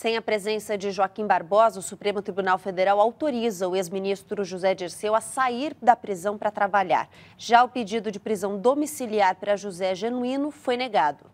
Sem a presença de Joaquim Barbosa, o Supremo Tribunal Federal autoriza o ex-ministro José Dirceu a sair da prisão para trabalhar. Já o pedido de prisão domiciliar para José Genuíno foi negado.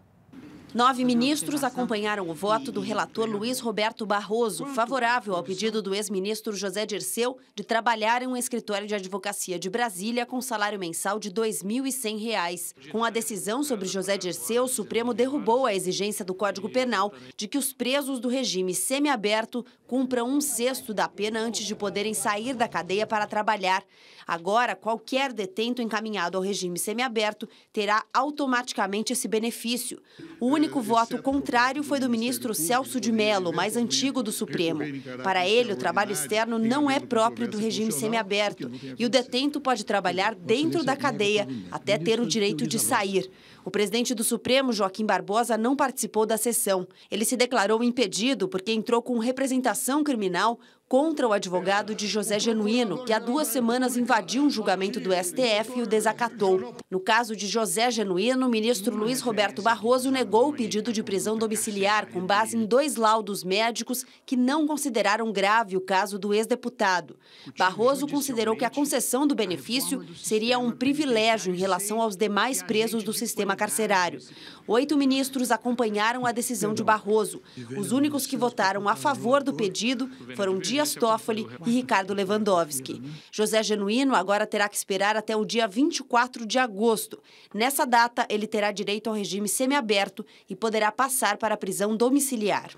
Nove ministros acompanharam o voto do relator Luiz Roberto Barroso, favorável ao pedido do ex-ministro José Dirceu de trabalhar em um escritório de advocacia de Brasília com salário mensal de R$ 2.100. Com a decisão sobre José Dirceu, o Supremo derrubou a exigência do Código Penal de que os presos do regime semiaberto cumpram um sexto da pena antes de poderem sair da cadeia para trabalhar. Agora, qualquer detento encaminhado ao regime semiaberto terá automaticamente esse benefício. O único voto contrário foi do ministro Celso de Mello, mais antigo do Supremo. Para ele, o trabalho externo não é próprio do regime semiaberto e o detento pode trabalhar dentro da cadeia até ter o direito de sair. O presidente do Supremo, Joaquim Barbosa, não participou da sessão. Ele se declarou impedido porque entrou com representação criminal contra o advogado de José Genuíno, que há duas semanas invadiu um julgamento do STF e o desacatou. No caso de José Genuíno, o ministro Luiz Roberto Barroso negou o pedido de prisão domiciliar com base em dois laudos médicos que não consideraram grave o caso do ex-deputado. Barroso considerou que a concessão do benefício seria um privilégio em relação aos demais presos do sistema carcerário. Oito ministros acompanharam a decisão de Barroso. Os únicos que votaram a favor do pedido foram Dias Dias Toffoli e Ricardo Lewandowski. José Genuíno agora terá que esperar até o dia 24 de agosto. Nessa data, ele terá direito ao regime semiaberto e poderá passar para a prisão domiciliar.